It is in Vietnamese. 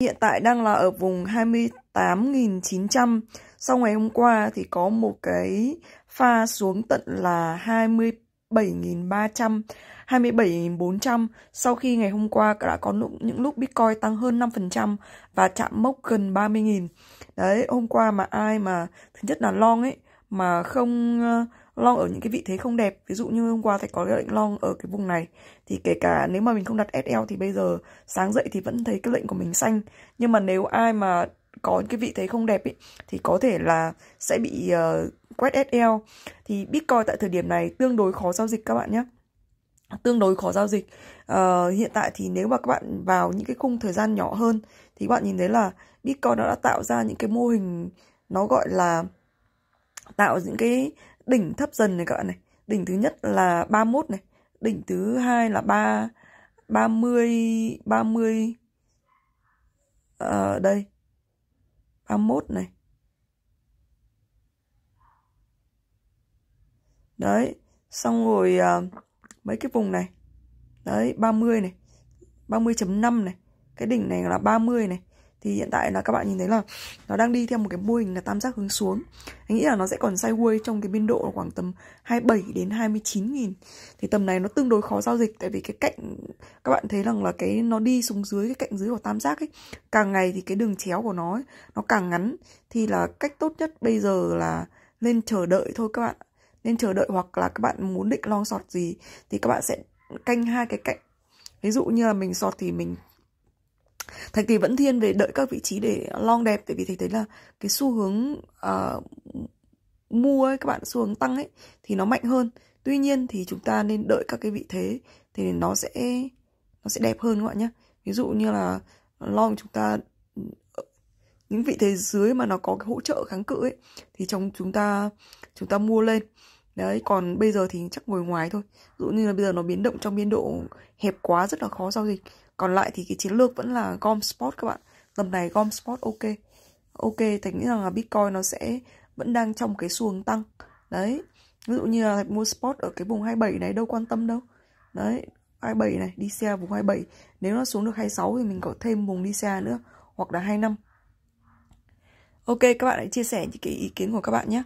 hiện tại đang là ở vùng 28.900. Sau ngày hôm qua thì có một cái pha xuống tận là 27.300, 27.400. Sau khi ngày hôm qua đã có lúc, những lúc Bitcoin tăng hơn 5% và chạm mốc gần 30.000. Đấy, hôm qua mà ai mà thứ nhất là long ấy mà không uh, long ở những cái vị thế không đẹp ví dụ như hôm qua thầy có cái lệnh long ở cái vùng này thì kể cả nếu mà mình không đặt SL thì bây giờ sáng dậy thì vẫn thấy cái lệnh của mình xanh nhưng mà nếu ai mà có những cái vị thế không đẹp ý, thì có thể là sẽ bị uh, quét SL thì Bitcoin tại thời điểm này tương đối khó giao dịch các bạn nhé tương đối khó giao dịch uh, hiện tại thì nếu mà các bạn vào những cái khung thời gian nhỏ hơn thì các bạn nhìn thấy là Bitcoin nó đã tạo ra những cái mô hình nó gọi là tạo những cái đỉnh thấp dần này các bạn này đỉnh thứ nhất là 31 này đỉnh thứ hai là ba 30 30 ở à, đây 31 này đấy xong rồi à, mấy cái vùng này đấy 30 này 30.5 này cái đỉnh này là 30 này thì hiện tại là các bạn nhìn thấy là nó đang đi theo một cái mô hình là tam giác hướng xuống anh nghĩ là nó sẽ còn sideways trong cái biên độ khoảng tầm 27 đến 29 nghìn thì tầm này nó tương đối khó giao dịch tại vì cái cạnh các bạn thấy rằng là cái nó đi xuống dưới cái cạnh dưới của tam giác ấy càng ngày thì cái đường chéo của nó ấy, nó càng ngắn thì là cách tốt nhất bây giờ là nên chờ đợi thôi các bạn nên chờ đợi hoặc là các bạn muốn định long sọt gì thì các bạn sẽ canh hai cái cạnh ví dụ như là mình sọt thì mình Thành thì vẫn thiên về đợi các vị trí để long đẹp tại vì Thành thấy là cái xu hướng uh, mua ấy, các bạn xu hướng tăng ấy thì nó mạnh hơn. Tuy nhiên thì chúng ta nên đợi các cái vị thế thì nó sẽ nó sẽ đẹp hơn các bạn nhé. Ví dụ như là long chúng ta những vị thế dưới mà nó có cái hỗ trợ kháng cự ấy thì trong chúng ta chúng ta mua lên đấy còn bây giờ thì chắc ngồi ngoài thôi dụ như là bây giờ nó biến động trong biên độ hẹp quá rất là khó giao dịch còn lại thì cái chiến lược vẫn là gom spot các bạn tầm này gom spot ok ok thành nghĩ rằng là bitcoin nó sẽ vẫn đang trong cái xuồng tăng đấy ví dụ như là thạch mua spot ở cái vùng 27 này đâu quan tâm đâu đấy 27 này đi xe vùng 27 nếu nó xuống được 26 thì mình có thêm vùng đi xe nữa hoặc là 25 ok các bạn hãy chia sẻ những cái ý kiến của các bạn nhé